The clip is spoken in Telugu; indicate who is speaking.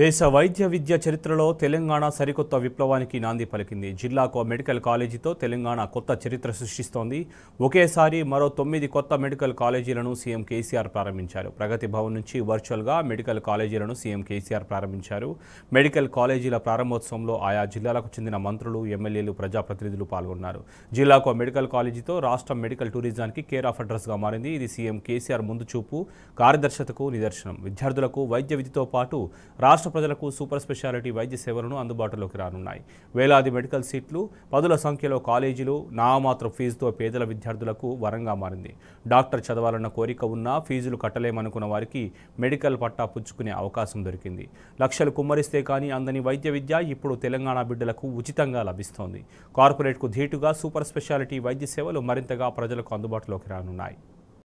Speaker 1: దేశ వైద్య విద్య చరిత్రలో తెలంగాణ సరికొత్త విప్లవానికి నాంది పలికింది జిల్లాకు మెడికల్ కాలేజీతో తెలంగాణ కొత్త చరిత్ర సృష్టిస్తోంది ఒకేసారి మరో తొమ్మిది కొత్త మెడికల్ కాలేజీలను సీఎం కేసీఆర్ ప్రారంభించారు ప్రగతి భవన్ నుంచి వర్చువల్గా మెడికల్ కాలేజీలను సీఎం కేసీఆర్ ప్రారంభించారు మెడికల్ కాలేజీల ప్రారంభోత్సవంలో ఆయా జిల్లాలకు చెందిన మంత్రులు ఎమ్మెల్యేలు ప్రజాప్రతినిధులు పాల్గొన్నారు జిల్లాకు మెడికల్ కాలేజీతో రాష్ట్రం మెడికల్ టూరిజానికి కేర్ ఆఫ్ అడ్రస్గా మారింది ఇది సీఎం కేసీఆర్ ముందు చూపు కార్యదర్శతకు నిదర్శనం విద్యార్థులకు వైద్య విద్యతో పాటు రాష్ట్ర రాష్ట్ర ప్రజలకు సూపర్ స్పెషాలిటీ వైద్య సేవలను అందుబాటులోకి రానున్నాయి వేలాది మెడికల్ సీట్లు పదుల సంఖ్యలో కాలేజీలు నామాత్ర ఫీజుతో పేదల విద్యార్థులకు వరంగా మారింది డాక్టర్ చదవాలన్న కోరిక ఉన్నా ఫీజులు కట్టలేమనుకున్న వారికి మెడికల్ పట్టా పుచ్చుకునే అవకాశం దొరికింది లక్షలు కుమ్మరిస్తే కానీ అందని వైద్య విద్య ఇప్పుడు తెలంగాణ బిడ్డలకు ఉచితంగా లభిస్తోంది కార్పొరేట్కు ధీటుగా సూపర్ స్పెషాలిటీ వైద్య సేవలు మరింతగా ప్రజలకు అందుబాటులోకి రానున్నాయి